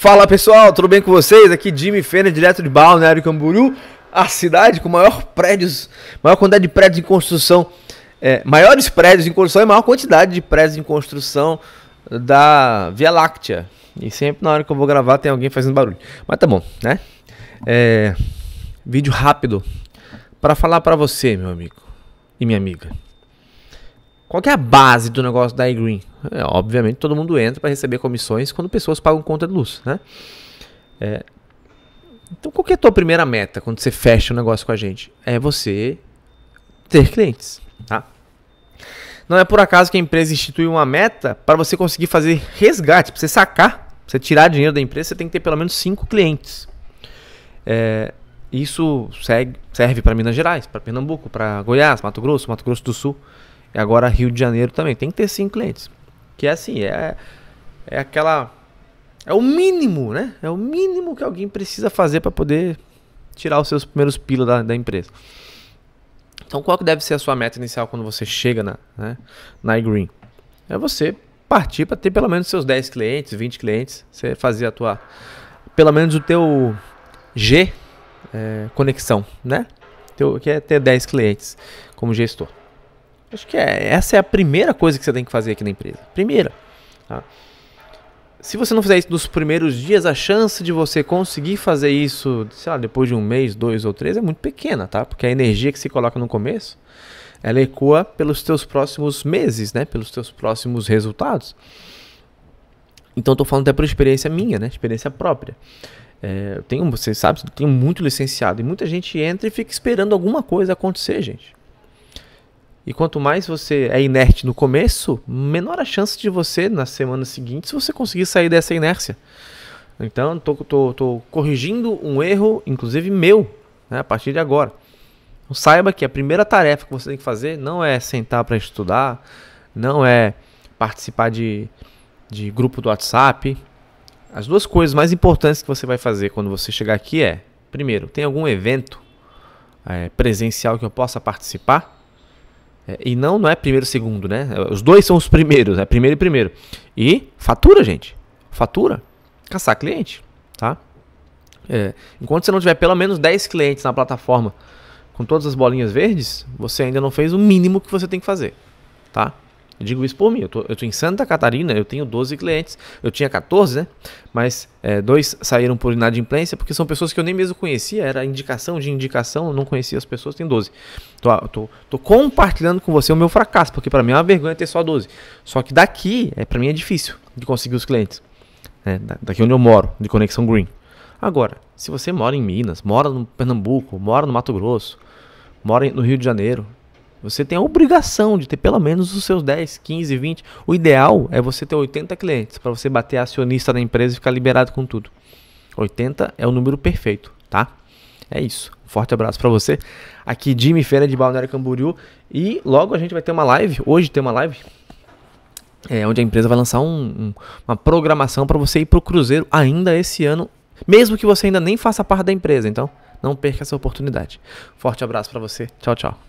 Fala pessoal, tudo bem com vocês? Aqui Jimmy Fena, direto de Balneário Camboriú, a cidade com maior prédios, maior quantidade de prédios em construção, é, maiores prédios em construção e maior quantidade de prédios em construção da Via Láctea. E sempre na hora que eu vou gravar tem alguém fazendo barulho. Mas tá bom, né? É, vídeo rápido para falar para você, meu amigo e minha amiga. Qual que é a base do negócio da iGreen? É, obviamente, todo mundo entra para receber comissões quando pessoas pagam conta de luz, né? É, então, qual que é a tua primeira meta quando você fecha um negócio com a gente? É você ter clientes, tá? Não é por acaso que a empresa instituiu uma meta para você conseguir fazer resgate, para você sacar, você tirar dinheiro da empresa, você tem que ter pelo menos cinco clientes. É, isso segue, serve para Minas Gerais, para Pernambuco, para Goiás, Mato Grosso, Mato Grosso do Sul agora Rio de Janeiro também. Tem que ter cinco clientes. Que é assim, é, é aquela. É o mínimo, né? É o mínimo que alguém precisa fazer para poder tirar os seus primeiros pila da, da empresa. Então, qual que deve ser a sua meta inicial quando você chega na, né, na iGreen? É você partir para ter pelo menos seus 10 clientes, 20 clientes, você fazer a tua, pelo menos o teu G é, conexão, né? Teu, que é ter 10 clientes como gestor. Acho que é, essa é a primeira coisa que você tem que fazer aqui na empresa. Primeira. Tá? Se você não fizer isso nos primeiros dias, a chance de você conseguir fazer isso, sei lá, depois de um mês, dois ou três, é muito pequena, tá? Porque a energia que se coloca no começo, ela ecoa pelos teus próximos meses, né? Pelos teus próximos resultados. Então, estou falando até por experiência minha, né? Experiência própria. É, eu tenho, você sabe, eu tenho muito licenciado e muita gente entra e fica esperando alguma coisa acontecer, gente. E quanto mais você é inerte no começo, menor a chance de você, na semana seguinte, se você conseguir sair dessa inércia. Então, tô, tô, tô corrigindo um erro, inclusive meu, né, a partir de agora. Então, saiba que a primeira tarefa que você tem que fazer não é sentar para estudar, não é participar de, de grupo do WhatsApp. As duas coisas mais importantes que você vai fazer quando você chegar aqui é, primeiro, tem algum evento é, presencial que eu possa participar? É, e não, não é primeiro e segundo, né? É, os dois são os primeiros, é primeiro e primeiro. E fatura, gente. Fatura. Caçar cliente, tá? É, enquanto você não tiver pelo menos 10 clientes na plataforma com todas as bolinhas verdes, você ainda não fez o mínimo que você tem que fazer, tá? Eu digo isso por mim. Eu tô, tô em Santa Catarina, eu tenho 12 clientes. Eu tinha 14, né? Mas é, dois saíram por inadimplência, porque são pessoas que eu nem mesmo conhecia. Era indicação de indicação, eu não conhecia as pessoas, tem 12. Tô, tô, tô compartilhando com você o meu fracasso, porque para mim é uma vergonha ter só 12. Só que daqui, é, para mim é difícil de conseguir os clientes. Né? Daqui onde eu moro, de Conexão Green. Agora, se você mora em Minas, mora no Pernambuco, mora no Mato Grosso, mora no Rio de Janeiro, você tem a obrigação de ter pelo menos os seus 10, 15, 20. O ideal é você ter 80 clientes para você bater acionista da empresa e ficar liberado com tudo. 80 é o número perfeito, tá? É isso. Um forte abraço para você. Aqui Jimmy Feira de Balneário Camboriú e logo a gente vai ter uma live. Hoje tem uma live é, onde a empresa vai lançar um, um, uma programação para você ir para o cruzeiro ainda esse ano, mesmo que você ainda nem faça parte da empresa. Então, não perca essa oportunidade. Forte abraço para você. Tchau, tchau.